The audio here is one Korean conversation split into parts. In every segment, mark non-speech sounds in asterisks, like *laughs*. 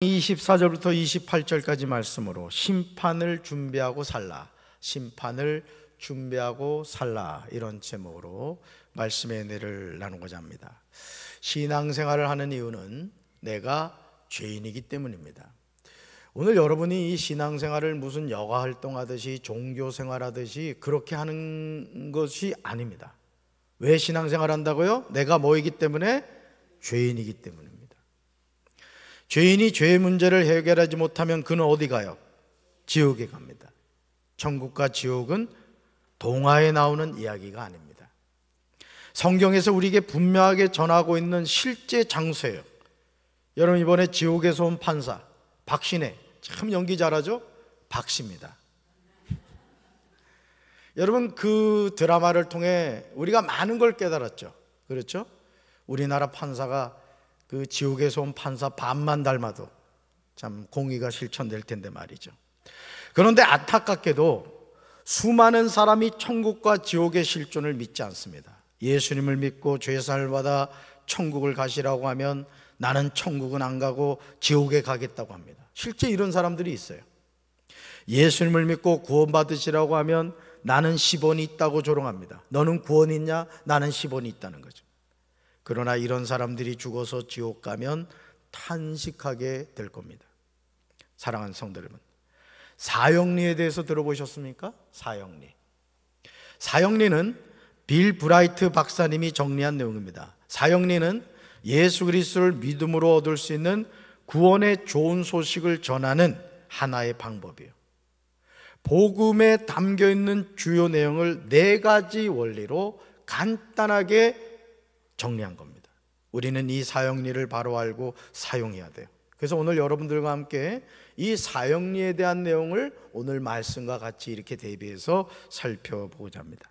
24절부터 28절까지 말씀으로 심판을 준비하고 살라. 심판을 준비하고 살라. 이런 제목으로 말씀의 은를 나누고자 합니다. 신앙생활을 하는 이유는 내가 죄인이기 때문입니다. 오늘 여러분이 이 신앙생활을 무슨 여가 활동하듯이 종교생활 하듯이 그렇게 하는 것이 아닙니다. 왜 신앙생활 한다고요? 내가 뭐이기 때문에 죄인이기 때문입니다. 죄인이 죄의 문제를 해결하지 못하면 그는 어디 가요? 지옥에 갑니다. 천국과 지옥은 동화에 나오는 이야기가 아닙니다. 성경에서 우리에게 분명하게 전하고 있는 실제 장소예요. 여러분 이번에 지옥에서 온 판사 박신혜 참 연기 잘하죠? 박씨입니다. *laughs* 여러분 그 드라마를 통해 우리가 많은 걸 깨달았죠. 그렇죠? 우리나라 판사가 그 지옥에서 온 판사 반만 닮아도 참 공의가 실천될 텐데 말이죠. 그런데 안타깝게도 수많은 사람이 천국과 지옥의 실존을 믿지 않습니다. 예수님을 믿고 죄사를 받아 천국을 가시라고 하면 나는 천국은 안 가고 지옥에 가겠다고 합니다. 실제 이런 사람들이 있어요. 예수님을 믿고 구원받으시라고 하면 나는 10원이 있다고 조롱합니다. 너는 구원이 있냐? 나는 10원이 있다는 거죠. 그러나 이런 사람들이 죽어서 지옥 가면 탄식하게 될 겁니다. 사랑하는 성도 여러분. 사형리에 대해서 들어보셨습니까? 사형리. 사형리는 빌 브라이트 박사님이 정리한 내용입니다. 사형리는 예수 그리스도를 믿음으로 얻을 수 있는 구원의 좋은 소식을 전하는 하나의 방법이에요. 복음에 담겨 있는 주요 내용을 네 가지 원리로 간단하게 정리한 겁니다. 우리는 이 사형리를 바로 알고 사용해야 돼요. 그래서 오늘 여러분들과 함께 이 사형리에 대한 내용을 오늘 말씀과 같이 이렇게 대비해서 살펴보고자 합니다.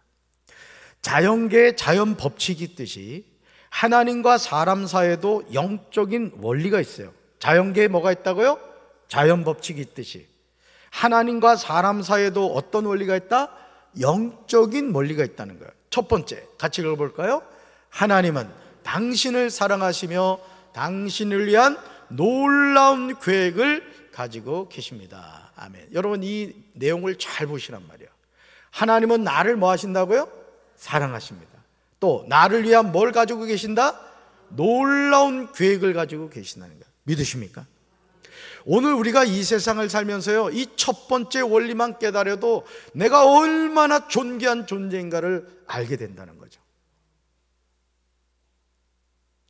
자연계 자연 법칙이 있듯이 하나님과 사람 사이에도 영적인 원리가 있어요. 자연계에 뭐가 있다고요? 자연 법칙이 있듯이 하나님과 사람 사이에도 어떤 원리가 있다? 영적인 원리가 있다는 거예요. 첫 번째 같이 읽어볼까요? 하나님은 당신을 사랑하시며 당신을 위한 놀라운 계획을 가지고 계십니다. 아멘. 여러분 이 내용을 잘 보시란 말이에요. 하나님은 나를 뭐 하신다고요? 사랑하십니다. 또 나를 위한 뭘 가지고 계신다? 놀라운 계획을 가지고 계신다는 거 믿으십니까? 오늘 우리가 이 세상을 살면서요, 이 첫 번째 원리만 깨달아도 내가 얼마나 존귀한 존재인가를 알게 된다는 거죠.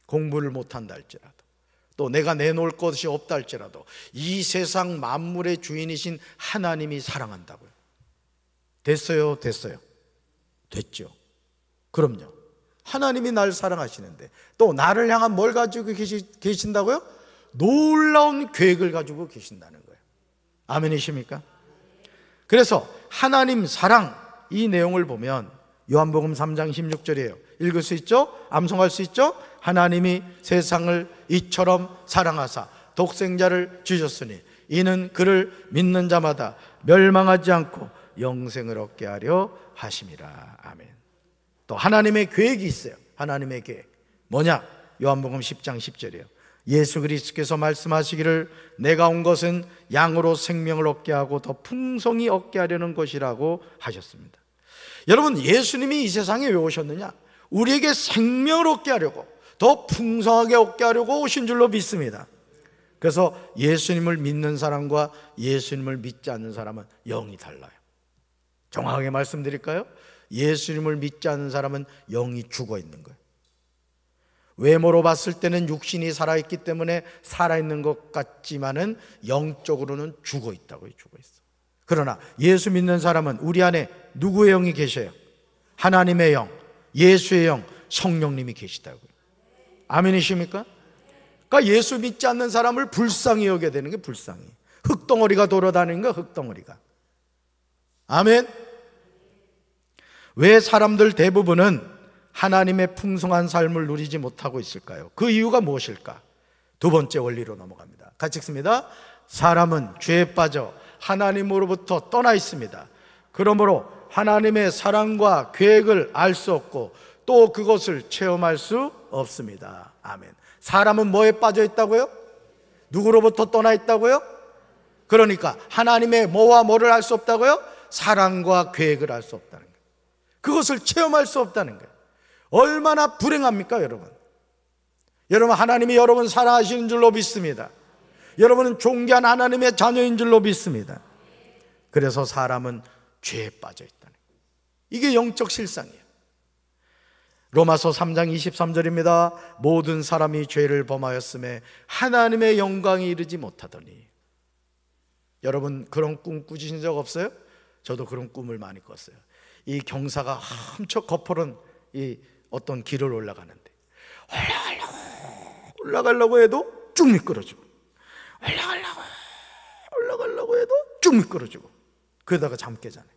공부를 못한다 할지라도 또 내가 내놓을 것이 없다 할지라도 이 세상 만물의 주인이신 하나님이 사랑한다고요. 됐어요, 됐어요. 됐죠. 그럼요. 하나님이 날 사랑하시는데 또 나를 향한 뭘 가지고 계신, 다고요 놀라운 계획을 가지고 계신다는 거예요. 아멘이십니까? 그래서 하나님 사랑 이 내용을 보면 요한복음 3장 16절이에요. 읽을 수 있죠? 암송할 수 있죠? 하나님이 세상을 이처럼 사랑하사 독생자를 주셨으니 이는 그를 믿는 자마다 멸망하지 않고 영생을 얻게 하려 하심이라. 아멘. 또 하나님의 계획이 있어요. 하나님의 계획. 뭐냐? 요한복음 10장 10절이에요. 예수 그리스께서 말씀하시기를 내가 온 것은 양으로 생명을 얻게 하고 더 풍성히 얻게 하려는 것이라고 하셨습니다. 여러분, 예수님이 이 세상에 왜 오셨느냐? 우리에게 생명을 얻게 하려고 더 풍성하게 얻게 하려고 오신 줄로 믿습니다. 그래서 예수님을 믿는 사람과 예수님을 믿지 않는 사람은 영이 달라요. 정확하게 말씀드릴까요? 예수님을 믿지 않는 사람은 영이 죽어 있는 거예요. 외모로 봤을 때는 육신이 살아있기 때문에 살아있는 것 같지만은 영적으로는 죽어 있다고 죽어 있어. 그러나 예수 믿는 사람은 우리 안에 누구의 영이 계셔요? 하나님의 영, 예수의 영, 성령님이 계시다고 아멘이십니까? 그러니까 예수 믿지 않는 사람을 불쌍히 여겨야 되는 게 불쌍히. 흙덩어리가 돌아다니는 거 흙덩어리가. 아멘. 왜 사람들 대부분은 하나님의 풍성한 삶을 누리지 못하고 있을까요? 그 이유가 무엇일까? 두 번째 원리로 넘어갑니다. 같이 읽습니다. 사람은 죄에 빠져 하나님으로부터 떠나 있습니다. 그러므로 하나님의 사랑과 계획을 알 수 없고 또 그것을 체험할 수 없습니다. 아멘. 사람은 뭐에 빠져 있다고요? 누구로부터 떠나 있다고요? 그러니까 하나님의 뭐와 뭐를 알 수 없다고요? 사랑과 계획을 알 수 없다는 거예요. 그것을 체험할 수 없다는 거예요. 얼마나 불행합니까, 여러분? 여러분, 하나님이 여러분 사랑하시는 줄로 믿습니다. 여러분은 존귀한 하나님의 자녀인 줄로 믿습니다. 그래서 사람은 죄에 빠져 있다는 거예요. 이게 영적 실상이에요. 로마서 3장 23절입니다. 모든 사람이 죄를 범하였음에 하나님의 영광이 이르지 못하더니 여러분 그런 꿈 꾸신 적 없어요? 저도 그런 꿈을 많이 꿨어요. 이 경사가 엄청 거푸른 이 어떤 길을 올라가는데 올라가려고 올라가려고 해도 쭉 미끄러지고 올라가려고 올라가려고 해도 쭉 미끄러지고 그러다가 잠 깨잖아요.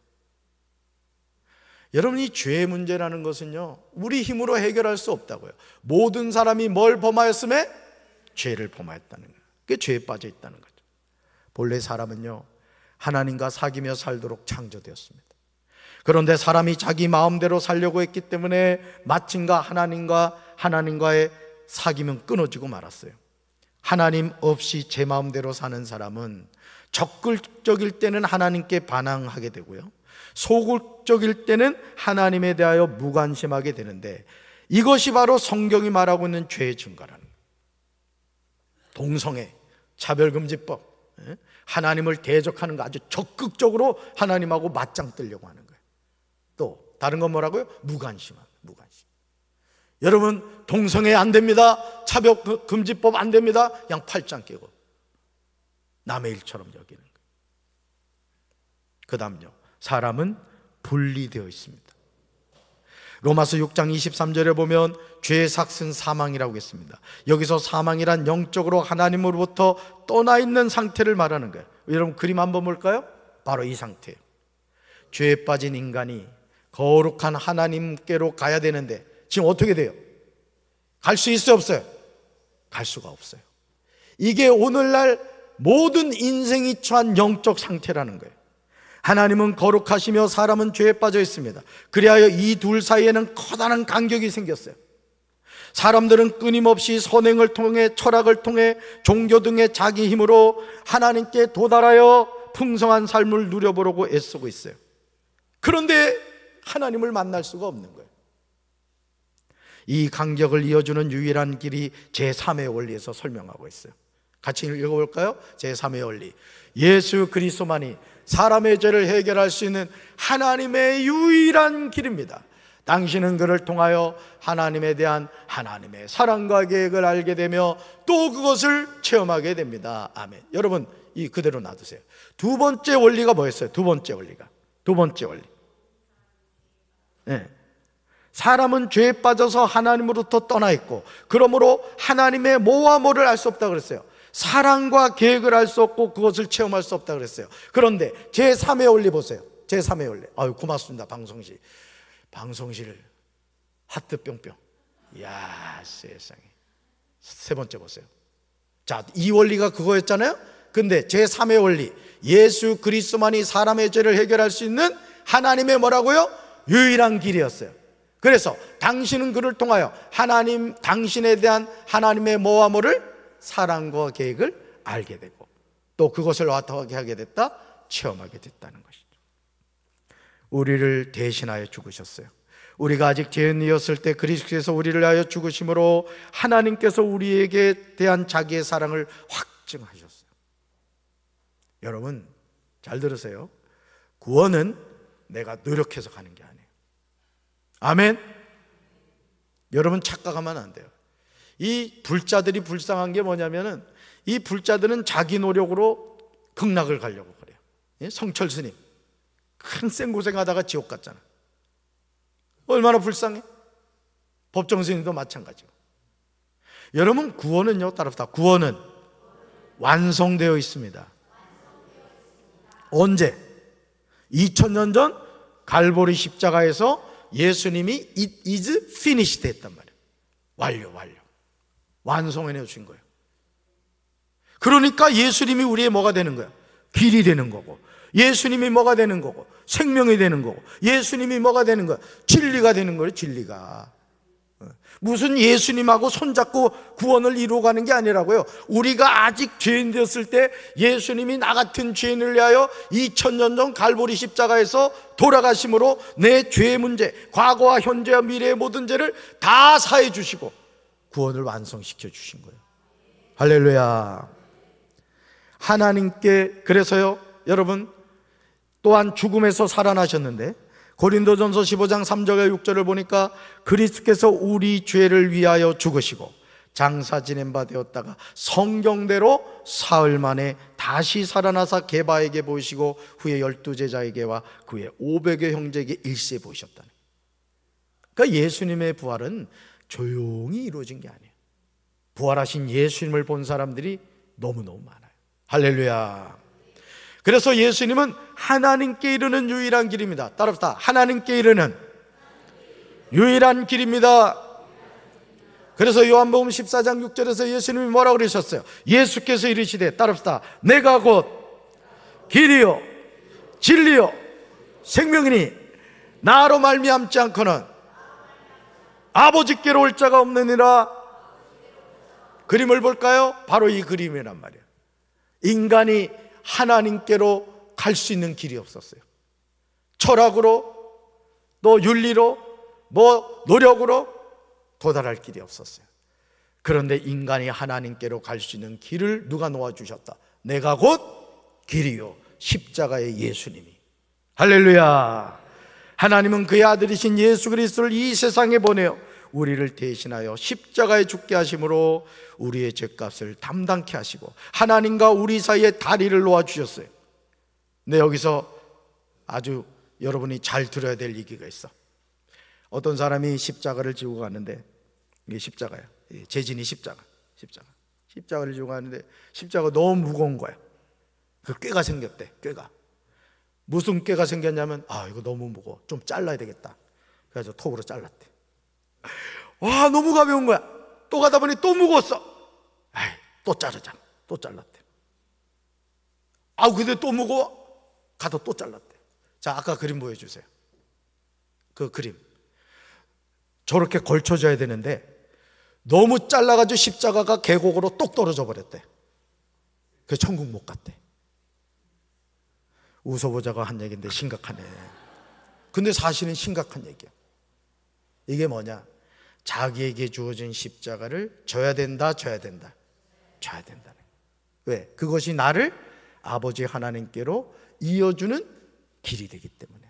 여러분 이 죄의 문제라는 것은요 우리 힘으로 해결할 수 없다고요 모든 사람이 뭘 범하였음에 죄를 범하였다는 거예요 그게 죄에 빠져 있다는 거죠 본래 사람은요 하나님과 사귀며 살도록 창조되었습니다 그런데 사람이 자기 마음대로 살려고 했기 때문에 마침과 하나님과 하나님과의 사귀면 끊어지고 말았어요 하나님 없이 제 마음대로 사는 사람은 적극적일 때는 하나님께 반항하게 되고요 소극적일 때는 하나님에 대하여 무관심하게 되는데 이것이 바로 성경이 말하고 있는 죄의 증거라는 동성애, 차별금지법, 예? 하나님을 대적하는 거 아주 적극적으로 하나님하고 맞짱 뜨려고 하는 거예요. 또 다른 건 뭐라고요? 무관심함, 무관심. 여러분 동성애 안 됩니다. 차별금지법 안 됩니다. 그냥 팔짱 끼고 남의 일처럼 여기는 거예요. 그 다음요. 사람은 분리되어 있습니다. 로마서 6장 23절에 보면 죄의 삭은 사망이라고 했습니다. 여기서 사망이란 영적으로 하나님으로부터 떠나 있는 상태를 말하는 거예요. 여러분 그림 한번 볼까요? 바로 이상태 죄에 빠진 인간이 거룩한 하나님께로 가야 되는데 지금 어떻게 돼요? 갈 수 있어요, 없어요? 갈 수가 없어요. 이게 오늘날 모든 인생이 처한 영적 상태라는 거예요. 하나님은 거룩하시며 사람은 죄에 빠져 있습니다. 그리하여 이 둘 사이에는 커다란 간격이 생겼어요. 사람들은 끊임없이 선행을 통해 철학을 통해 종교 등의 자기 힘으로 하나님께 도달하여 풍성한 삶을 누려보려고 애쓰고 있어요. 그런데 하나님을 만날 수가 없는 거예요. 이 간격을 이어주는 유일한 길이 제3의 원리에서 설명하고 있어요. 같이 읽어볼까요? 제3의 원리. 예수 그리스도만이 사람의 죄를 해결할 수 있는 하나님의 유일한 길입니다. 당신은 그를 통하여 하나님에 대한 하나님의 사랑과 계획을 알게 되며 또 그것을 체험하게 됩니다. 아멘. 여러분, 이 그대로 놔두세요. 두 번째 원리가 뭐였어요? 두 번째 원리가. 두 번째 원리. 네. 사람은 죄에 빠져서 하나님으로부터 떠나 있고, 그러므로 하나님의 모와 모를 알 수 없다 그랬어요. 사랑과 계획을 할 수 없고 그것을 체험할 수 없다 그랬어요. 그런데 제3의 원리 보세요. 제3의 원리. 아유, 고맙습니다. 방송실. 방송실 하트 뿅뿅. 야, 세상에. 세 번째 보세요. 자, 이 원리가 그거였잖아요. 근데 제3의 원리. 예수 그리스도만이 사람의 죄를 해결할 수 있는 하나님의 뭐라고요? 유일한 길이었어요. 그래서 당신은 그를 통하여 하나님 당신에 대한 하나님의 모함을 사랑과 계획을 알게 되고 또 그것을 와타하게 하게 됐다 체험하게 됐다는 것이죠. 우리를 대신하여 죽으셨어요. 우리가 아직 죄인이었을 때그리스께서 우리를 하여 죽으심으로 하나님께서 우리에게 대한 자기의 사랑을 확증하셨어요. 여러분 잘 들으세요. 구원은 내가 노력해서 가는 게 아니에요. 아멘. 여러분 착각하면 안 돼요. 이 불자들이 불쌍한 게 뭐냐면은 이 불자들은 자기 노력으로 극락을 가려고 그래요. 예? 성철 스님. 큰생 고생하다가 지옥 갔잖아. 얼마나 불쌍해? 법정 스님도 마찬가지고. 여러분, 구원은요, 따라시다 구원은 완성되어 있습니다. 언제? 2000년 전 갈보리 십자가에서 예수님이 it is finished 했단 말이에요. 완료, 완료. 완성해내 주신 거예요. 그러니까 예수님이 우리의 뭐가 되는 거야? 길이 되는 거고, 예수님이 뭐가 되는 거고, 생명이 되는 거고, 예수님이 뭐가 되는 거야? 진리가 되는 거예요, 진리가. 어. 무슨 예수님하고 손잡고 구원을 이루어가는 게 아니라고요. 우리가 아직 죄인 되었을 때 예수님이 나 같은 죄인을 위하여 2000년 전 갈보리 십자가에서 돌아가심으로 내 죄의 문제, 과거와 현재와 미래의 모든 죄를 다 사해 주시고 구원을 완성시켜 주신 거예요. 할렐루야. 하나님께 그래서요, 여러분 또한 죽음에서 살아나셨는데 고린도전서 15장 3절과 6절을 보니까 그리스께서 우리 죄를 위하여 죽으시고 장사 지낸 바 되었다가 성경대로 사흘 만에 다시 살아나사 개바에게 보이시고 후에 열두 제자에게와 그의 오백의 형제에게 일세 보이셨다는 그러니까 예수님의 부활은 조용히 이루어진 게 아니에요. 부활하신 예수님을 본 사람들이 너무너무 많아요. 할렐루야. 그래서 예수님은 하나님께 이르는 유일한 길입니다. 따라합시다. 하나님께 이르는 유일한 길입니다. 그래서 요한복음 14장 6절에서 예수님이 뭐라고 그러셨어요? 예수께서 이르시되 따릅시다. 내가 곧 길이요 진리요 생명이니 나로 말미암지 않고는 아버지께로 올 자가 없느니라 그림을 볼까요? 바로 이 그림이란 말이에요. 인간이 하나님께로 갈 수 있는 길이 없었어요. 철학으로 또 윤리로 뭐 노력으로 도달할 길이 없었어요. 그런데 인간이 하나님께로 갈 수 있는 길을 누가 놓아 주셨다. 내가 곧 길이요 십자가의 예수님이. 할렐루야. 하나님은 그의 아들이신 예수 그리스도를 이 세상에 보내어 우리를 대신하여 십자가에 죽게 하심으로 우리의 죄값을 담당케 하시고 하나님과 우리 사이에 다리를 놓아 주셨어요. 근 여기서 아주 여러분이 잘 들어야 될 얘기가 있어. 어떤 사람이 십자가를 지고 가는데 이게 십자가야. 재진이 예, 십자가. 십자가. 십자가를 지고 가는데 십자가 너무 무거운 거야. 그 꾀가 생겼대. 꾀가. 무슨 깨가 생겼냐면 아 이거 너무 무거워 좀 잘라야 되겠다 그래서 톱으로 잘랐대 와 너무 가벼운 거야 또 가다 보니 또 무거웠어 아이, 또 자르자 또 잘랐대 아 근데 또 무거워 가도또 잘랐대 자 아까 그림 보여주세요 그 그림 저렇게 걸쳐져야 되는데 너무 잘라가지고 십자가가 계곡으로 똑 떨어져 버렸대 그 천국 못 갔대 웃어보자고 한 얘기인데 심각하네. 근데 사실은 심각한 얘기야. 이게 뭐냐? 자기에게 주어진 십자가를 져야 된다, 져야 된다. 져야 된다. 왜? 그것이 나를 아버지 하나님께로 이어주는 길이 되기 때문에.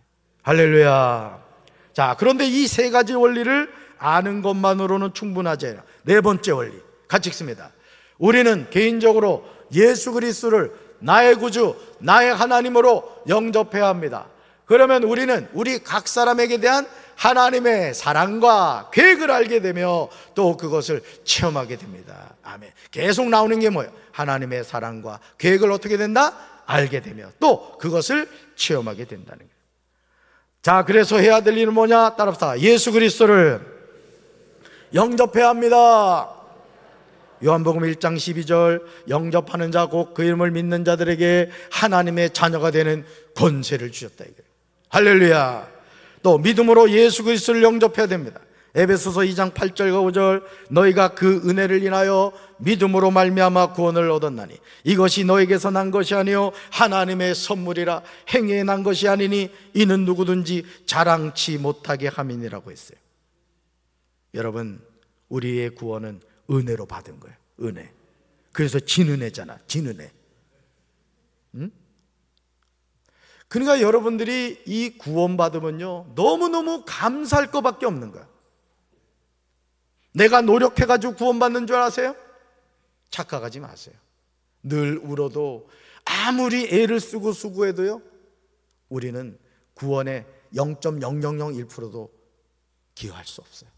할렐루야. 자, 그런데 이 세 가지 원리를 아는 것만으로는 충분하지 않아요. 네 번째 원리. 같이 읽습니다. 우리는 개인적으로 예수 그리스도를 나의 구주, 나의 하나님으로 영접해야 합니다. 그러면 우리는 우리 각 사람에게 대한 하나님의 사랑과 계획을 알게 되며 또 그것을 체험하게 됩니다. 아멘. 계속 나오는 게 뭐예요? 하나님의 사랑과 계획을 어떻게 된다? 알게 되며 또 그것을 체험하게 된다는 거예요. 자, 그래서 해야 될 일은 뭐냐? 따라합 예수 그리스도를 영접해야 합니다. 요한복음 1장 12절 영접하는 자 곧 그 이름을 믿는 자들에게 하나님의 자녀가 되는 권세를 주셨다 이거예요. 할렐루야. 또 믿음으로 예수 그리스도를 영접해야 됩니다. 에베소서 2장 8절과 5절 너희가 그 은혜를 인하여 믿음으로 말미암아 구원을 얻었나니 이것이 너에게서 난 것이 아니요 하나님의 선물이라 행위에 난 것이 아니니 이는 누구든지 자랑치 못하게 함이니라고 했어요. 여러분 우리의 구원은 은혜로 받은 거예요. 은혜. 그래서 진은혜잖아. 진은혜. 응? 그러니까 여러분들이 이 구원 받으면요. 너무너무 감사할 것밖에 없는 거야. 내가 노력해가지고 구원받는 줄 아세요? 착각하지 마세요. 늘 울어도 아무리 애를 쓰고 수고해도요. 우리는 구원의 0.0001%도 기여할 수 없어요.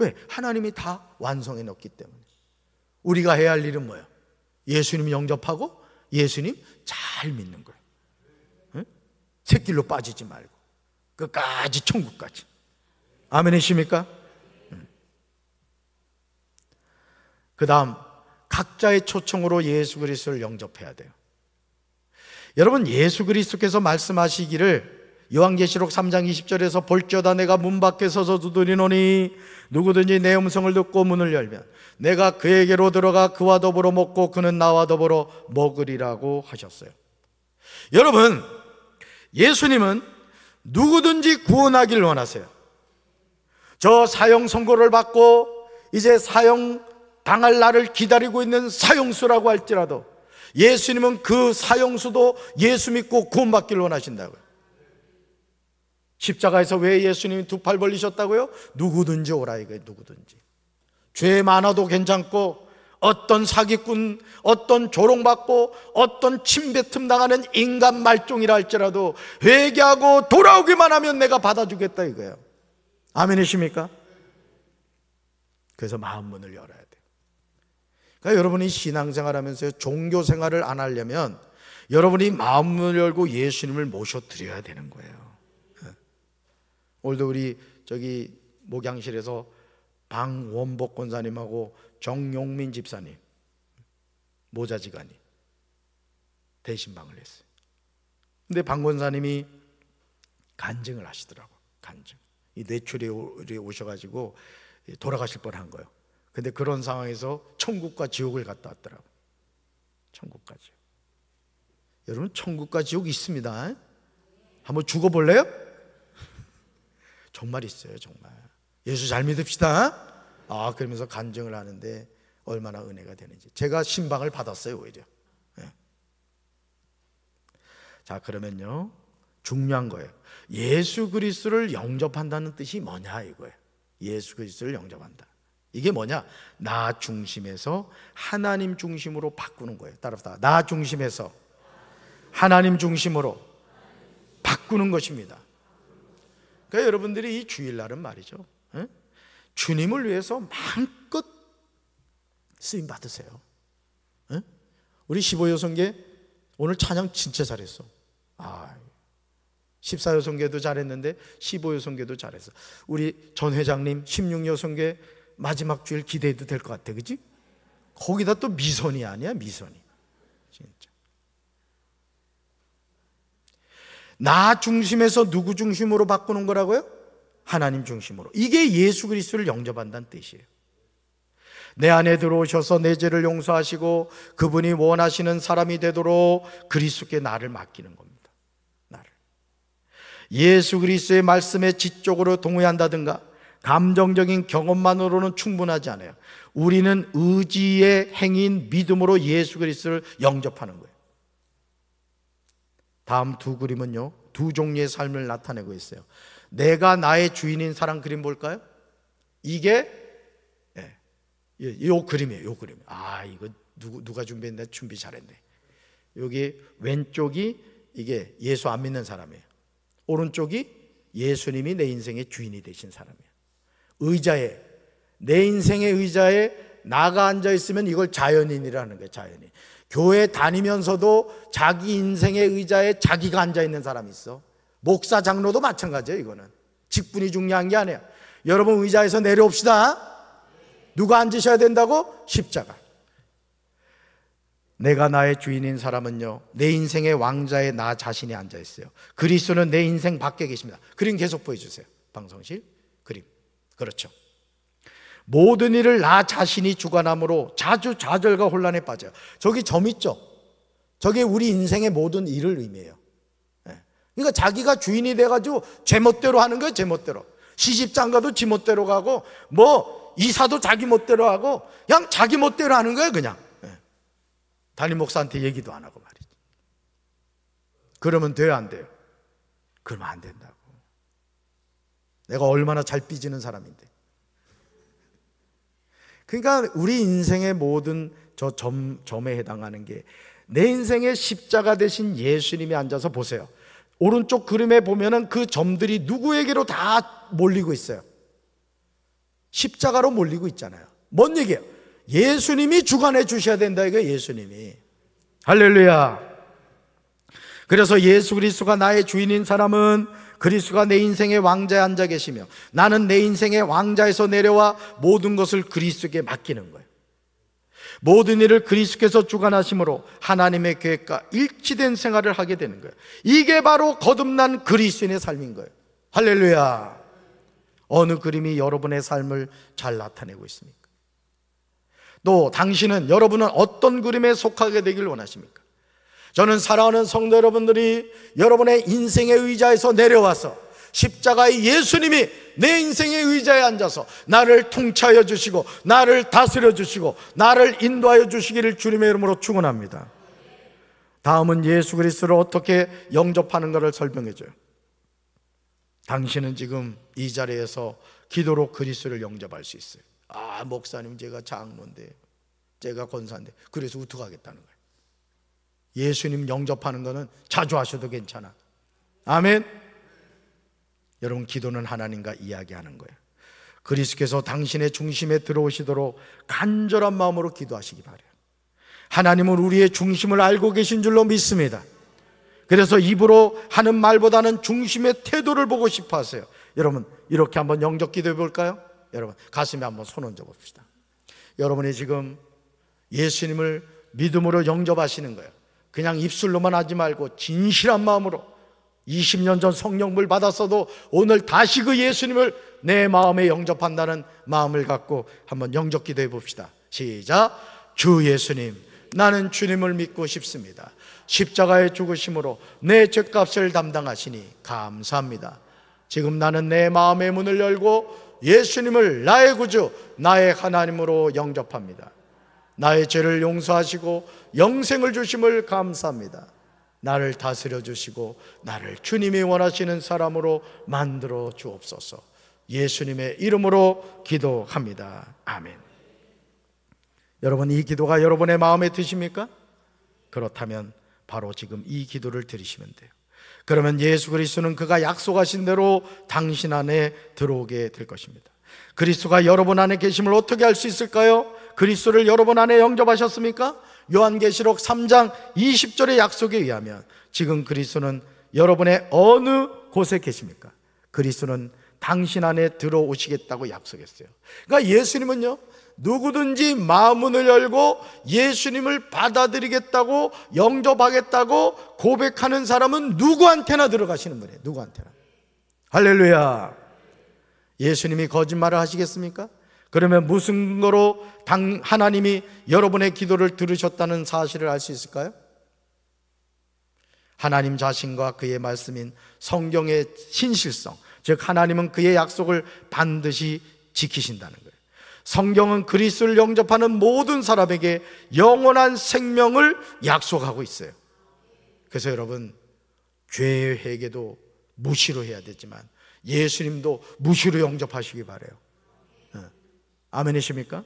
왜? 하나님이 다 완성해 놓기 때문에. 우리가 해야 할 일은 뭐예요? 예수님 영접하고 예수님 잘 믿는 거예요. 새길로 빠지지 말고. 끝까지, 천국까지. 아멘이십니까? 그 다음, 각자의 초청으로 예수 그리스도를 영접해야 돼요. 여러분, 예수 그리스도께서 말씀하시기를 요한계시록 3장 20절에서 볼지어다 내가 문 밖에 서서 두드리노니 누구든지 내 음성을 듣고 문을 열면 내가 그에게로 들어가 그와 더불어 먹고 그는 나와 더불어 먹으리라고 하셨어요. 여러분, 예수님은 누구든지 구원하길 원하세요. 저 사형 선고를 받고 이제 사형 당할 날을 기다리고 있는 사형수라고 할지라도 예수님은 그 사형수도 예수 믿고 구원받길 원하신다고요. 십자가에서 왜 예수님이 두 팔 벌리셨다고요? 누구든지 오라 이거예요, 누구든지. 죄 많아도 괜찮고, 어떤 사기꾼, 어떤 조롱받고, 어떤 침뱉음 당하는 인간 말종이라 할지라도 회개하고 돌아오기만 하면 내가 받아주겠다 이거예요. 아멘이십니까? 그래서 마음 문을 열어야 돼요. 그러니까 여러분이 신앙생활 하면서 종교생활을 안 하려면 여러분이 마음을 열고 예수님을 모셔드려야 되는 거예요. 오늘도 우리 저기 목양실에서 방원복 권사님하고 정용민 집사님 모자지간이 대신방을 했어요. 근데 방 권사님이 간증을 하시더라고. 간증. 이 뇌출에 오셔가지고 돌아가실 뻔한 거예요. 근데 그런 상황에서 천국과 지옥을 갔다 왔더라고. 천국과 지옥. 여러분 천국과 지옥이 있습니다. 한번 죽어볼래요? 정말 있어요, 정말. 예수 잘 믿읍시다. 아, 그러면서 간증을 하는데 얼마나 은혜가 되는지. 제가 신방을 받았어요, 오히려. 네. 자, 그러면요. 중요한 거예요. 예수 그리스를 영접한다는 뜻이 뭐냐 이거예요. 예수 그리스를 영접한다. 이게 뭐냐? 나 중심에서 하나님 중심으로 바꾸는 거예요. 따라서 나 중심에서 하나님 중심으로 바꾸는 것입니다. 그러니까 여러분들이 이 주일날은 말이죠. 주님을 위해서 마음껏 쓰임 받으세요. 우리 15여성계 오늘 찬양 진짜 잘했어. 14여성계도 잘했는데 15여성계도 잘했어. 우리 전 회장님 16여성계 마지막 주일 기대해도 될 것 같아. 그지? 거기다 또 미선이 아니야, 미선이. 진짜. 나 중심에서 누구 중심으로 바꾸는 거라고요? 하나님 중심으로. 이게 예수 그리스도를 영접한다는 뜻이에요. 내 안에 들어오셔서 내 죄를 용서하시고 그분이 원하시는 사람이 되도록 그리스도께 나를 맡기는 겁니다. 나를. 예수 그리스도의 말씀에 지적으로 동의한다든가 감정적인 경험만으로는 충분하지 않아요. 우리는 의지의 행인 믿음으로 예수 그리스도를 영접하는 거예요. 다음 두 그림은요. 두 종류의 삶을 나타내고 있어요. 내가 나의 주인인 사람 그림 볼까요? 이게 예, 요 그림이에요. 요 그림. 아, 이거 누구, 누가 준비했나 준비 잘했네. 여기 왼쪽이 이게 예수 안 믿는 사람이에요. 오른쪽이 예수님이 내 인생의 주인이 되신 사람이에요. 의자에 내 인생의 의자에 나가 앉아 있으면 이걸 자연인이라는 거예요. 자연인. 교회 다니면서도 자기 인생의 의자에 자기가 앉아 있는 사람이 있어. 목사 장로도 마찬가지예요, 이거는. 직분이 중요한 게아니에 여러분 의자에서 내려옵시다. 누가 앉으셔야 된다고? 십자가. 내가 나의 주인인 사람은요, 내 인생의 왕자에 나 자신이 앉아 있어요. 그리스도는 내 인생 밖에 계십니다. 그림 계속 보여주세요. 방송실 그림. 그렇죠. 모든 일을 나 자신이 주관함으로 자주 좌절과 혼란에 빠져요. 저기 점 있죠? 저게 우리 인생의 모든 일을 의미해요. 예. 그러니까 자기가 주인이 돼가지고 제멋대로 하는 거예요, 제멋대로. 시집장 가도 지멋대로 가고, 뭐, 이사도 자기 멋대로 하고, 그냥 자기 멋대로 하는 거예요, 그냥. 예. 담임 목사한테 얘기도 안 하고 말이죠. 그러면 돼요, 안 돼요? 그러면 안 된다고. 내가 얼마나 잘 삐지는 사람인데. 그러니까 우리 인생의 모든 저 점, 점에 해당하는 게 내 인생의 십자가 대신 예수님이 앉아서 보세요. 오른쪽 그림에 보면은 그 점들이 누구에게로 다 몰리고 있어요. 십자가로 몰리고 있잖아요. 뭔 얘기예요? 예수님이 주관해 주셔야 된다 이거 예수님이. 할렐루야. 그래서 예수 그리스도가 나의 주인인 사람은 그리스가내 인생의 왕자에 앉아 계시며 나는 내 인생의 왕자에서 내려와 모든 것을 그리스도게 맡기는 거예요. 모든 일을 그리스께서 주관하심으로 하나님의 계획과 일치된 생활을 하게 되는 거예요. 이게 바로 거듭난 그리스인의 삶인 거예요. 할렐루야. 어느 그림이 여러분의 삶을 잘 나타내고 있습니까? 또 당신은 여러분은 어떤 그림에 속하게 되길 원하십니까? 저는 사랑하는 성도 여러분들이 여러분의 인생의 의자에서 내려와서 십자가의 예수님이 내 인생의 의자에 앉아서 나를 통치하여 주시고 나를 다스려 주시고 나를 인도하여 주시기를 주님의 이름으로 축원합니다. 다음은 예수 그리스도를 어떻게 영접하는가를 설명해 줘요. 당신은 지금 이 자리에서 기도로 그리스도를 영접할 수 있어요. 아, 목사님 제가 장로인데 제가 권사인데 그래서 우뚝하겠다는 거예요. 예수님 영접하는 거는 자주 하셔도 괜찮아. 아멘. 여러분 기도는 하나님과 이야기하는 거예요. 그리스께서 당신의 중심에 들어오시도록 간절한 마음으로 기도하시기 바래요. 하나님은 우리의 중심을 알고 계신 줄로 믿습니다. 그래서 입으로 하는 말보다는 중심의 태도를 보고 싶어 하세요. 여러분, 이렇게 한번 영접 기도해 볼까요? 여러분, 가슴에 한번 손 얹어 봅시다. 여러분이 지금 예수님을 믿음으로 영접하시는 거예요. 그냥 입술로만 하지 말고 진실한 마음으로 20년 전 성령물 받았어도 오늘 다시 그 예수님을 내 마음에 영접한다는 마음을 갖고 한번 영접 기도해 봅시다. 시작. 주 예수님, 나는 주님을 믿고 싶습니다. 십자가의 죽으심으로 내 죄값을 담당하시니 감사합니다. 지금 나는 내 마음의 문을 열고 예수님을 나의 구주, 나의 하나님으로 영접합니다. 나의 죄를 용서하시고 영생을 주심을 감사합니다. 나를 다스려 주시고 나를 주님이 원하시는 사람으로 만들어 주옵소서. 예수님의 이름으로 기도합니다. 아멘. 여러분 이 기도가 여러분의 마음에 드십니까? 그렇다면 바로 지금 이 기도를 드리시면 돼요. 그러면 예수 그리스도는 그가 약속하신 대로 당신 안에 들어오게 될 것입니다. 그리스도가 여러분 안에 계심을 어떻게 알 수 있을까요? 그리스도를 여러분 안에 영접하셨습니까? 요한계시록 3장 20절의 약속에 의하면 지금 그리스도는 여러분의 어느 곳에 계십니까? 그리스도는 당신 안에 들어오시겠다고 약속했어요. 그러니까 예수님은요, 누구든지 마음을 열고 예수님을 받아들이겠다고 영접하겠다고 고백하는 사람은 누구한테나 들어가시는 분이에요. 누구한테나. 할렐루야. 예수님이 거짓말을 하시겠습니까? 그러면 무슨 거로 당 하나님이 여러분의 기도를 들으셨다는 사실을 알 수 있을까요? 하나님 자신과 그의 말씀인 성경의 신실성, 즉 하나님은 그의 약속을 반드시 지키신다는 거예요. 성경은 그리스도를 영접하는 모든 사람에게 영원한 생명을 약속하고 있어요. 그래서 여러분 죄에게도 무시로 해야 되지만 예수님도 무시로 영접하시기 바래요. 아멘이십니까?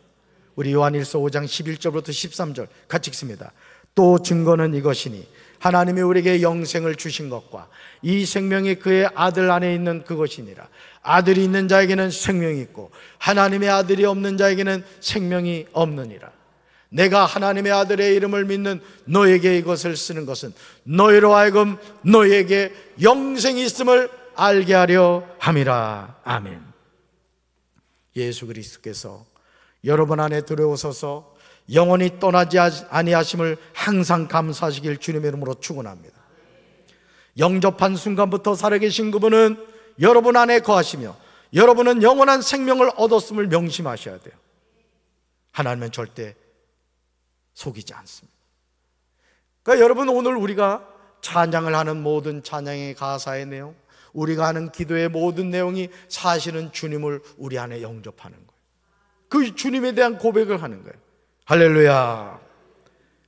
우리 요한일서 5장 11절부터 13절 같이 읽습니다. 또 증거는 이것이니 하나님이 우리에게 영생을 주신 것과 이 생명이 그의 아들 안에 있는 그것이니라. 아들이 있는 자에게는 생명이 있고 하나님의 아들이 없는 자에게는 생명이 없느니라. 내가 하나님의 아들의 이름을 믿는 너에게 이것을 쓰는 것은 너희로 하여금 너에게 영생이 있음을 알게 하려 함이라. 아멘. 예수 그리스도께서 여러분 안에 들어오셔서 영원히 떠나지 아니하심을 항상 감사하시길 주님의 이름으로 축원합니다. 영접한 순간부터 살아계신 그분은 여러분 안에 거하시며 여러분은 영원한 생명을 얻었음을 명심하셔야 돼요. 하나님은 절대 속이지 않습니다. 그러니까 여러분 오늘 우리가 찬양을 하는 모든 찬양의 가사의 내용, 우리가 하는 기도의 모든 내용이 사실은 주님을 우리 안에 영접하는 거예요. 그 주님에 대한 고백을 하는 거예요. 할렐루야.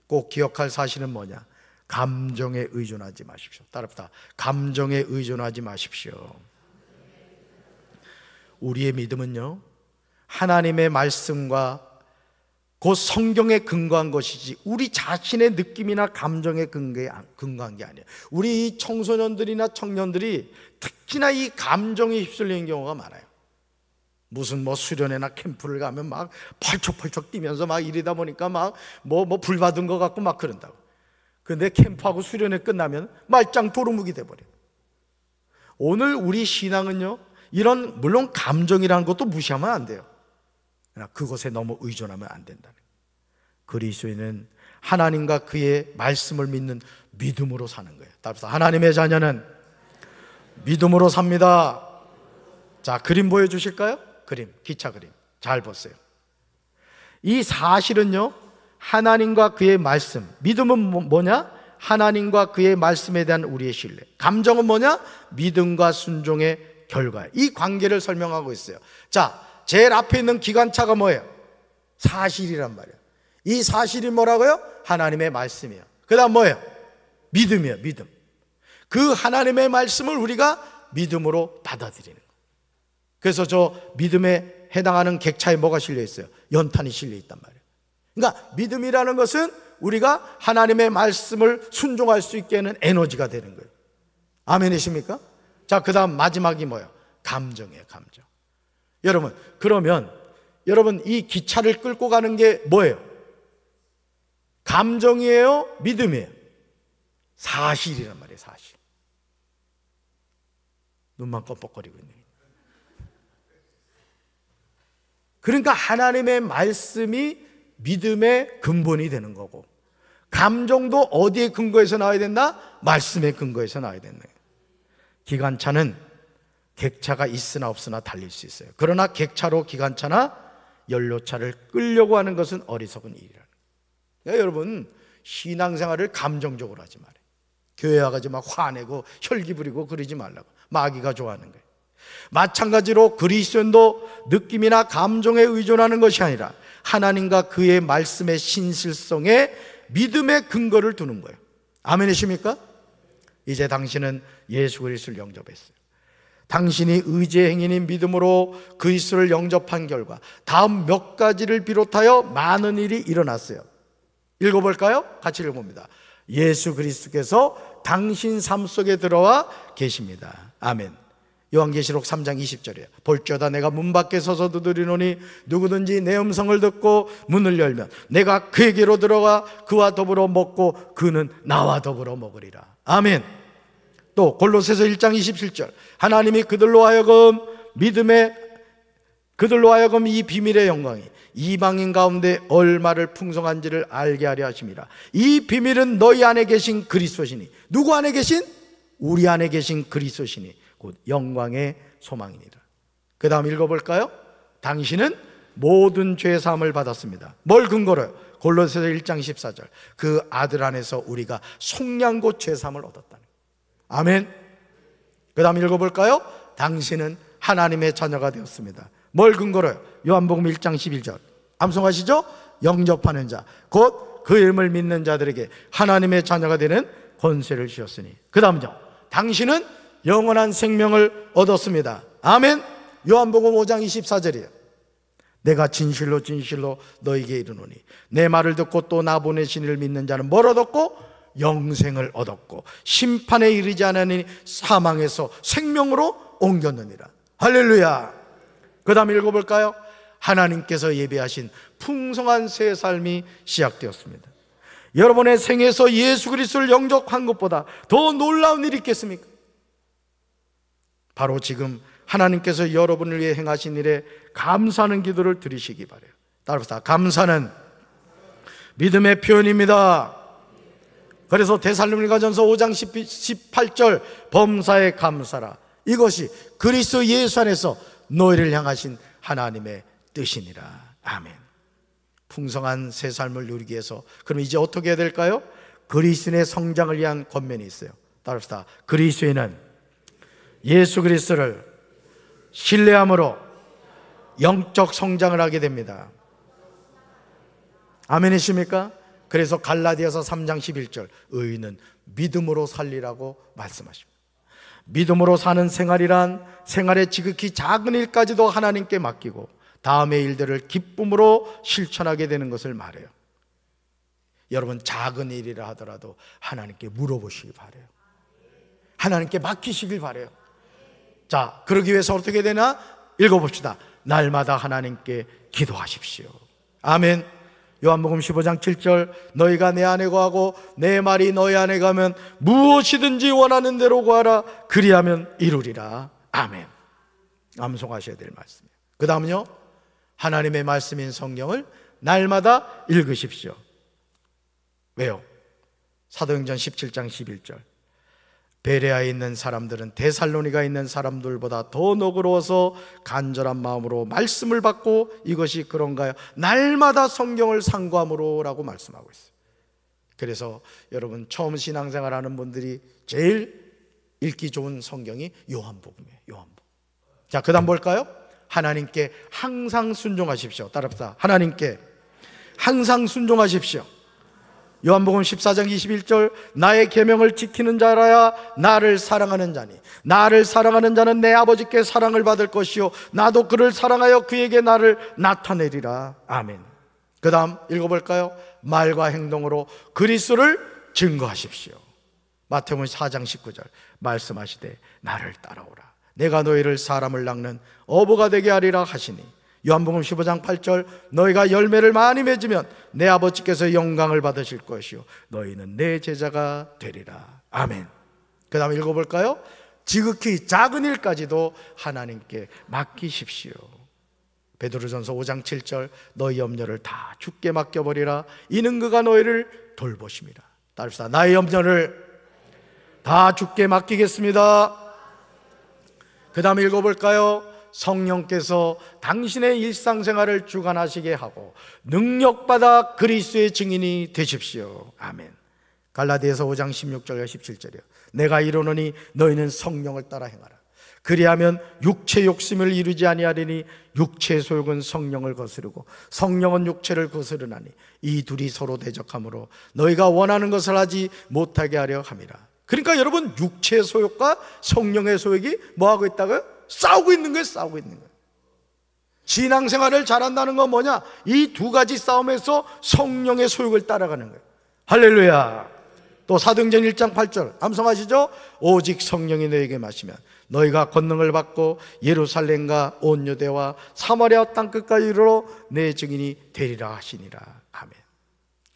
꼭 기억할 사실은 뭐냐? 감정에 의존하지 마십시오. 따릅다. 감정에 의존하지 마십시오. 우리의 믿음은요, 하나님의 말씀과 곧 성경에 근거한 것이지 우리 자신의 느낌이나 감정에 근거한 게 아니에요. 우리 청소년들이나 청년들이 특히나 이 감정에 휩쓸리는 경우가 많아요. 무슨 뭐 수련회나 캠프를 가면 막 펄쩍펄쩍 뛰면서 막 이러다 보니까 막 뭐 뭐 불 받은 것 같고 막 그런다고. 근데 캠프하고 수련회 끝나면 말짱 도루묵이 돼버려. 오늘 우리 신앙은요 이런 물론 감정이라는 것도 무시하면 안 돼요. 그러나 그것에 너무 의존하면 안 된다는 그리스도인은 하나님과 그의 말씀을 믿는 믿음으로 사는 거예요. 따라서 하나님의 자녀는 믿음으로 삽니다. 자, 그림 보여 주실까요? 그림, 기차 그림. 잘 보세요. 이 사실은요. 하나님과 그의 말씀. 믿음은 뭐, 뭐냐? 하나님과 그의 말씀에 대한 우리의 신뢰. 감정은 뭐냐? 믿음과 순종의 결과이 관계를 설명하고 있어요. 자, 제일 앞에 있는 기관차가 뭐예요? 사실이란 말이에요. 이 사실이 뭐라고요? 하나님의 말씀이에요. 그 다음 뭐예요? 믿음이에요, 믿음. 그 하나님의 말씀을 우리가 믿음으로 받아들이는 거예요. 그래서 저 믿음에 해당하는 객차에 뭐가 실려 있어요? 연탄이 실려 있단 말이에요. 그러니까 믿음이라는 것은 우리가 하나님의 말씀을 순종할 수 있게 하는 에너지가 되는 거예요. 아멘이십니까? 자, 그 다음 마지막이 뭐예요? 감정이에요, 감정. 여러분, 그러면 여러분 이 기차를 끌고 가는 게 뭐예요? 감정이에요? 믿음이에요? 사실이란 말이에요, 사실. 눈만 껌뻑거리고 있는. 그러니까 하나님의 말씀이 믿음의 근본이 되는 거고, 감정도 어디에 근거해서 나와야 된다? 말씀의 근거에서 나와야 된다. 기관차는 객차가 있으나 없으나 달릴 수 있어요. 그러나 객차로 기관차나 연료차를 끌려고 하는 것은 어리석은 일이라는 거예요. 그러니까 여러분, 신앙생활을 감정적으로 하지 말아요. 교회 와가지고 막 화내고 혈기 부리고 그러지 말라고. 마귀가 좋아하는 거예요. 마찬가지로 그리스도인도 느낌이나 감정에 의존하는 것이 아니라 하나님과 그의 말씀의 신실성에 믿음의 근거를 두는 거예요. 아멘이십니까? 이제 당신은 예수 그리스도를 영접했어요. 당신이 의지의 행인인 믿음으로 그리스도를 영접한 결과 다음 몇 가지를 비롯하여 많은 일이 일어났어요. 읽어볼까요? 같이 읽어봅니다. 예수 그리스도께서 당신 삶 속에 들어와 계십니다. 아멘. 요한계시록 3장 20절이에요. 볼지어다 내가 문 밖에 서서 두드리노니 누구든지 내 음성을 듣고 문을 열면 내가 그에게로 들어가 그와 더불어 먹고 그는 나와 더불어 먹으리라. 아멘. 또 골로새서 1장 27절 하나님이 그들로 하여금 믿음의 그들로 하여금 이 비밀의 영광이 이방인 가운데 얼마를 풍성한지를 알게 하려 하십니다. 이 비밀은 너희 안에 계신 그리스도시니 누구 안에 계신 우리 안에 계신 그리스도시니 곧 영광의 소망입니다. 그다음 읽어볼까요? 당신은 모든 죄 사함을 받았습니다. 뭘 근거로요? 골로새서 1장 14절. 그 아들 안에서 우리가 속량고 죄 사함을 얻었다. 아멘. 그 다음 읽어볼까요? 당신은 하나님의 자녀가 되었습니다. 뭘 근거로요? 요한복음 1장 11절. 암송하시죠? 영접하는 자. 곧 그 이름을 믿는 자들에게 하나님의 자녀가 되는 권세를 주셨으니. 그 다음요. 당신은 영원한 생명을 얻었습니다. 아멘. 요한복음 5장 24절이에요. 내가 진실로 진실로 너에게 이르노니 내 말을 듣고 또 나 보내신 이를 믿는 자는 뭘 얻었고 영생을 얻었고 심판에 이르지 않으니 사망에서 생명으로 옮겼느니라. 할렐루야. 그다음 읽어볼까요? 하나님께서 예배하신 풍성한 새 삶이 시작되었습니다. 여러분의 생에서 예수 그리스도를 영접한 것보다 더 놀라운 일이 있겠습니까? 바로 지금 하나님께서 여러분을 위해 행하신 일에 감사하는 기도를 드리시기 바래요. 따라서 감사는 믿음의 표현입니다. 그래서 데살로니가전서 5장 18절 범사에 감사라 이것이 그리스도 예수 안에서 너희를 향하신 하나님의 뜻이니라 아멘 풍성한 새 삶을 누리기 위해서 그럼 이제 어떻게 해야 될까요? 그리스인의 성장을 위한 권면이 있어요 따릅시다 그리스인은 예수 그리스도를 신뢰함으로 영적 성장을 하게 됩니다 아멘이십니까? 그래서 갈라디아서 3장 11절 의인은 믿음으로 살리라고 말씀하십니다. 믿음으로 사는 생활이란 생활의 지극히 작은 일까지도 하나님께 맡기고 다음의 일들을 기쁨으로 실천하게 되는 것을 말해요. 여러분 작은 일이라 하더라도 하나님께 물어보시길 바래요. 하나님께 맡기시길 바래요. 자, 그러기 위해서 어떻게 되나? 읽어 봅시다. 날마다 하나님께 기도하십시오. 아멘. 요한복음 15장 7절 너희가 내 안에 구하고 내 말이 너희 안에 가면 무엇이든지 원하는 대로 구하라 그리하면 이루리라 아멘 암송하셔야 될 말씀이에요 그 다음은요 하나님의 말씀인 성경을 날마다 읽으십시오 왜요? 사도행전 17장 11절 베레아에 있는 사람들은 데살로니가 있는 사람들보다 더 너그러워서 간절한 마음으로 말씀을 받고 이것이 그런가요? 날마다 성경을 상고함으로라고 말씀하고 있어요. 그래서 여러분 처음 신앙생활 하는 분들이 제일 읽기 좋은 성경이 요한복음이에요. 요한복음. 자, 그다음 볼까요? 하나님께 항상 순종하십시오. 따라합시다. 하나님께 항상 순종하십시오. 요한복음 14장 21절 나의 계명을 지키는 자라야 나를 사랑하는 자니 나를 사랑하는 자는 내 아버지께 사랑을 받을 것이요 나도 그를 사랑하여 그에게 나를 나타내리라 아멘. 그다음 읽어볼까요? 말과 행동으로 그리스도를 증거하십시오. 마태복음 4장 19절 말씀하시되 나를 따라오라 내가 너희를 사람을 낚는 어부가 되게 하리라 하시니 요한복음 15장 8절 너희가 열매를 많이 맺으면 내 아버지께서 영광을 받으실 것이요 너희는 내 제자가 되리라. 아멘. 그다음 읽어 볼까요? 지극히 작은 일까지도 하나님께 맡기십시오. 베드로전서 5장 7절 너희 염려를 다 죽게 맡겨 버리라 이는 그가 너희를 돌보십니다. 따릅시 나의 염려를 다 죽게 맡기겠습니다. 그다음 읽어 볼까요? 성령께서 당신의 일상생활을 주관하시게 하고 능력받아 그리스의 증인이 되십시오. 아멘. 갈라디에서 5장 16절과 17절이요. 내가 이르노니 너희는 성령을 따라 행하라. 그리하면 육체 욕심을 이루지 아니하리니 육체 소욕은 성령을 거스르고 성령은 육체를 거스르나니 이 둘이 서로 대적하므로 너희가 원하는 것을 하지 못하게 하려 함이라. 그러니까 여러분 육체 소욕과 성령의 소욕이 뭐 하고 있다고요? 싸우고 있는 거예요. 싸우고 있는 거예요. 신앙생활을 잘한다는 건 뭐냐? 이 두 가지 싸움에서 성령의 소욕을 따라가는 거예요. 할렐루야. 또사도전 1장 8절 암송하시죠? 오직 성령이 너에게 마시면 너희가 권능을 받고 예루살렘과 온 유대와 사마리아 땅 끝까지 이르러 내 증인이 되리라 하시니라. 아멘.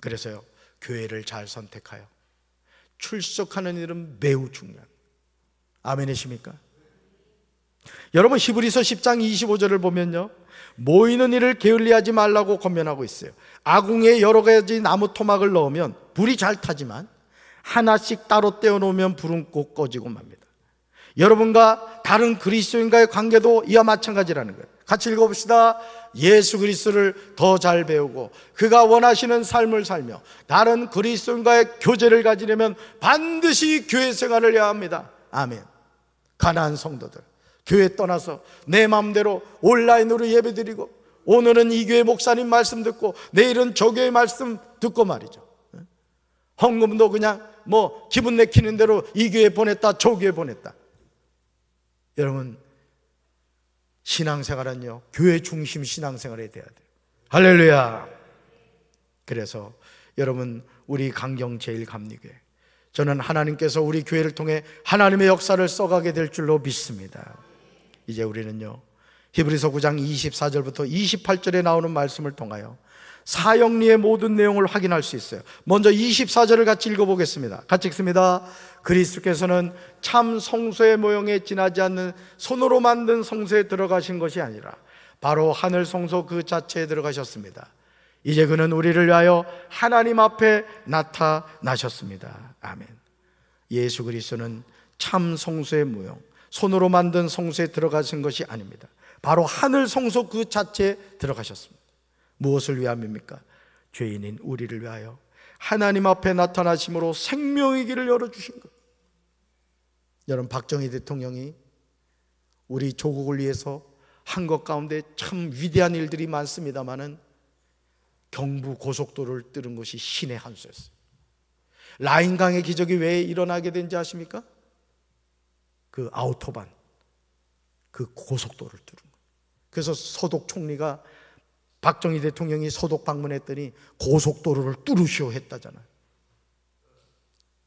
그래서요. 교회를 잘 선택하여 출석하는 일은 매우 중요합니다. 아멘이십니까? 여러분 히브리서 10장 25절을 보면요. 모이는 일을 게을리하지 말라고 권면하고 있어요. 아궁에 여러 가지 나무 토막을 넣으면 불이 잘 타지만 하나씩 따로 떼어 놓으면 불은 꼭 꺼지고 맙니다. 여러분과 다른 그리스도인과의 관계도 이와 마찬가지라는 거예요. 같이 읽어봅시다. 예수 그리스도를 더 잘 배우고 그가 원하시는 삶을 살며 다른 그리스도인과의 교제를 가지려면 반드시 교회 생활을 해야 합니다. 아멘. 가난한 성도들. 교회 떠나서 내 마음대로 온라인으로 예배드리고 오늘은 이 교회 목사님 말씀 듣고 내일은 저 교회 말씀 듣고 말이죠. 헌금도 그냥 뭐 기분 내키는 대로 이 교회 보냈다 저 교회 보냈다. 여러분 신앙생활은요 교회 중심 신앙생활에 대야 돼요. 할렐루야. 그래서 여러분 우리 강경 제일 감리교회 저는 하나님께서 우리 교회를 통해 하나님의 역사를 써가게 될 줄로 믿습니다. 이제 우리는요. 히브리서 9장 24절부터 28절에 나오는 말씀을 통하여 사형리의 모든 내용을 확인할 수 있어요. 먼저 24절을 같이 읽어보겠습니다. 같이 읽습니다. 그리스께서는참 성소의 모형에 지나지 않는 손으로 만든 성소에 들어가신 것이 아니라 바로 하늘 성소 그 자체에 들어가셨습니다. 이제 그는 우리를 위하여 하나님 앞에 나타나셨습니다. 아멘. 예수 그리스도는 참 성소의 모형, 손으로 만든 성소에 들어가신 것이 아닙니다. 바로 하늘 성소 그 자체에 들어가셨습니다. 무엇을 위함입니까? 죄인인 우리를 위하여 하나님 앞에 나타나심으로 생명의 길을 열어주신 것. 여러분, 박정희 대통령이 우리 조국을 위해서 한 것 가운데 참 위대한 일들이 많습니다만은 경부 고속도로를 뚫은 것이 신의 한 수였어요. 라인강의 기적이 왜 일어나게 된지 아십니까? 그 아우토반 그 고속도로를 뚫은 거예요. 그래서 서독 총리가 박정희 대통령이 서독 방문했더니 고속도로를 뚫으시오 했다잖아요.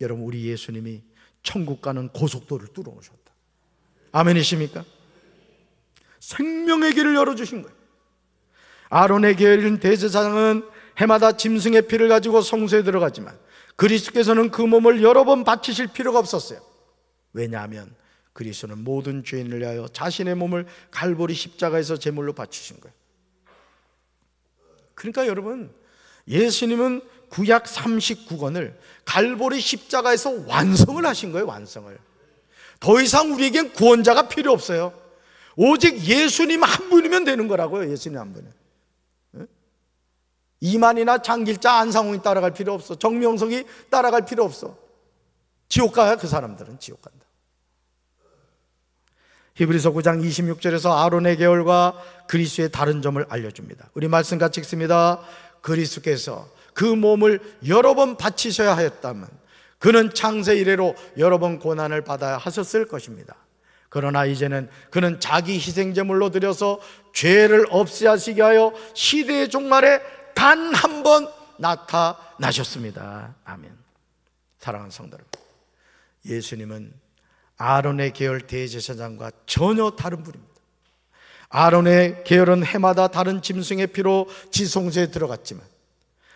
여러분 우리 예수님이 천국 가는 고속도로를 뚫어 오셨다. 아멘이십니까? 생명의 길을 열어 주신 거예요. 아론의 계열인 대제사장은 해마다 짐승의 피를 가지고 성소에 들어가지만 그리스께서는 그 몸을 여러 번 바치실 필요가 없었어요. 왜냐하면 그리스도는 모든 죄인을 위하여 자신의 몸을 갈보리 십자가에서 제물로 바치신 거예요. 그러니까 여러분, 예수님은 구약 39권을 갈보리 십자가에서 완성을 하신 거예요, 완성을. 더 이상 우리에겐 구원자가 필요 없어요. 오직 예수님 한 분이면 되는 거라고요, 예수님 한 분은. 이만이나 장길자 안상홍이 따라갈 필요 없어. 정명석이 따라갈 필요 없어. 지옥 가야 그 사람들은 지옥 간다. 히브리서 9장 26절에서 아론의 계열과 그리스의 다른 점을 알려줍니다. 우리 말씀 같이 읽습니다. 그리스께서 그 몸을 여러 번 바치셔야 하다면 그는 창세 이래로 여러 번 고난을 받아야 하셨을 것입니다. 그러나 이제는 그는 자기 희생제물로 드려서 죄를 없애 하시게 하여 시대의 종말에 단 한 번 나타나셨습니다. 아멘. 사랑하는 성도 예수님은 아론의 계열 대제사장과 전혀 다른 분입니다. 아론의 계열은 해마다 다른 짐승의 피로 지성소에 들어갔지만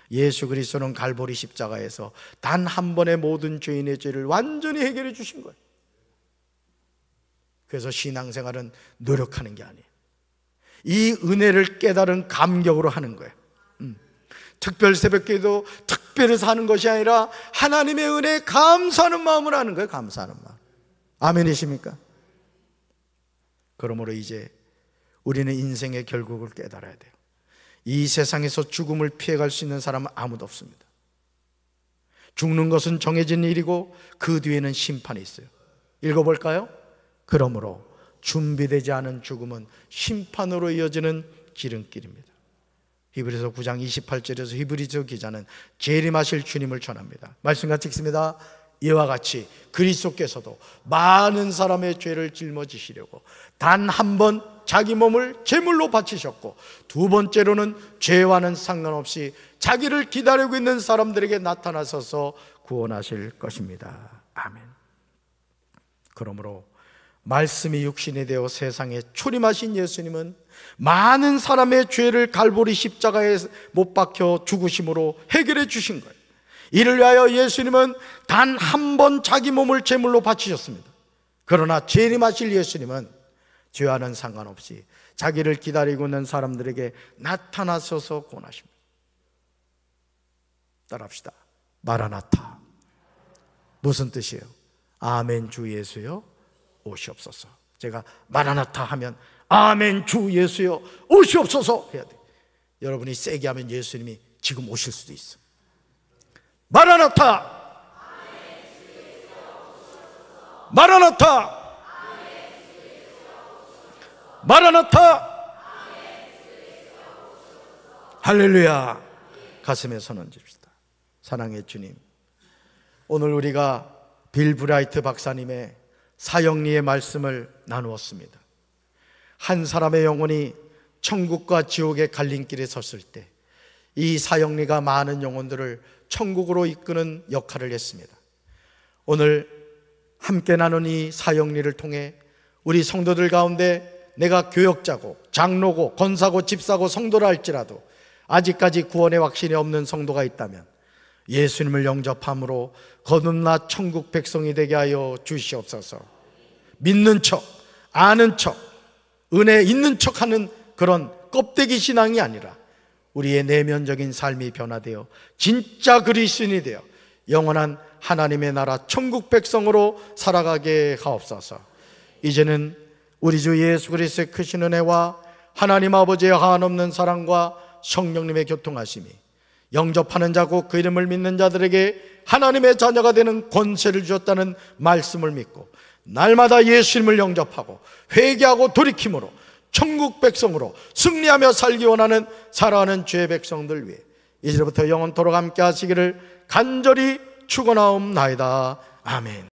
예수 그리스도는 갈보리 십자가에서 단 한 번의 모든 죄인의 죄를 완전히 해결해 주신 거예요. 그래서 신앙생활은 노력하는 게 아니에요. 이 은혜를 깨달은 감격으로 하는 거예요. 음. 특별 새벽기도 특별히 사는 것이 아니라 하나님의 은혜에 감사하는 마음을 하는 거예요. 감사하는 마음. 아멘이십니까? 그러므로 이제 우리는 인생의 결국을 깨달아야 돼요. 이 세상에서 죽음을 피해갈 수 있는 사람은 아무도 없습니다. 죽는 것은 정해진 일이고 그 뒤에는 심판이 있어요. 읽어볼까요? 그러므로 준비되지 않은 죽음은 심판으로 이어지는 기름길입니다. 히브리서 9장 28절에서 히브리서 기자는 재림하실 주님을 전합니다. 말씀 같이 읽습니다. 이와 같이 그리스도께서도 많은 사람의 죄를 짊어지시려고 단 한 번 자기 몸을 제물로 바치셨고 두 번째로는 죄와는 상관없이 자기를 기다리고 있는 사람들에게 나타나셔서 구원하실 것입니다. 아멘. 그러므로 말씀이 육신이 되어 세상에 출임하신 예수님은 많은 사람의 죄를 갈보리 십자가에 못 박혀 죽으심으로 해결해 주신 거예요. 이를 위하여 예수님은 단 한 번 자기 몸을 제물로 바치셨습니다. 그러나 재림하실 예수님은 죄와는 상관없이 자기를 기다리고 있는 사람들에게 나타나셔서 권하십니다. 따라합시다. 마라나타. 무슨 뜻이에요? 아멘 주 예수여 오시옵소서. 제가 마라나타 하면 아멘 주 예수여 오시옵소서 해야 돼. 여러분이 세게 하면 예수님이 지금 오실 수도 있어. 마라나타 마라나타 마라나타 할렐루야 가슴에 손 얹읍시다 사랑의 주님 오늘 우리가 빌 브라이트 박사님의 사형리의 말씀을 나누었습니다 한 사람의 영혼이 천국과 지옥의 갈림길에 섰을 때이 사형리가 많은 영혼들을 천국으로 이끄는 역할을 했습니다. 오늘 함께 나눈 이 사형리를 통해 우리 성도들 가운데 내가 교역자고 장로고 권사고 집사고 성도라 할지라도 아직까지 구원의 확신이 없는 성도가 있다면 예수님을 영접함으로 거듭나 천국 백성이 되게 하여 주시옵소서. 믿는 척, 아는 척, 은혜 있는 척 하는 그런 껍데기 신앙이 아니라 우리의 내면적인 삶이 변화되어 진짜 그리스인이 되어 영원한 하나님의 나라 천국 백성으로 살아가게 하옵소서. 이제는 우리 주 예수 그리스도의 크신 은혜와 하나님 아버지의 한없는 사랑과 성령님의 교통하심이 영접하는 자고 그 이름을 믿는 자들에게 하나님의 자녀가 되는 권세를 주었다는 말씀을 믿고 날마다 예수님을 영접하고 회개하고 돌이킴으로 천국 백성으로 승리하며 살기 원하는 살아가는 죄 백성들 위해 이제부터 영원토록 함께 하시기를 간절히 축원하옵나이다. 아멘.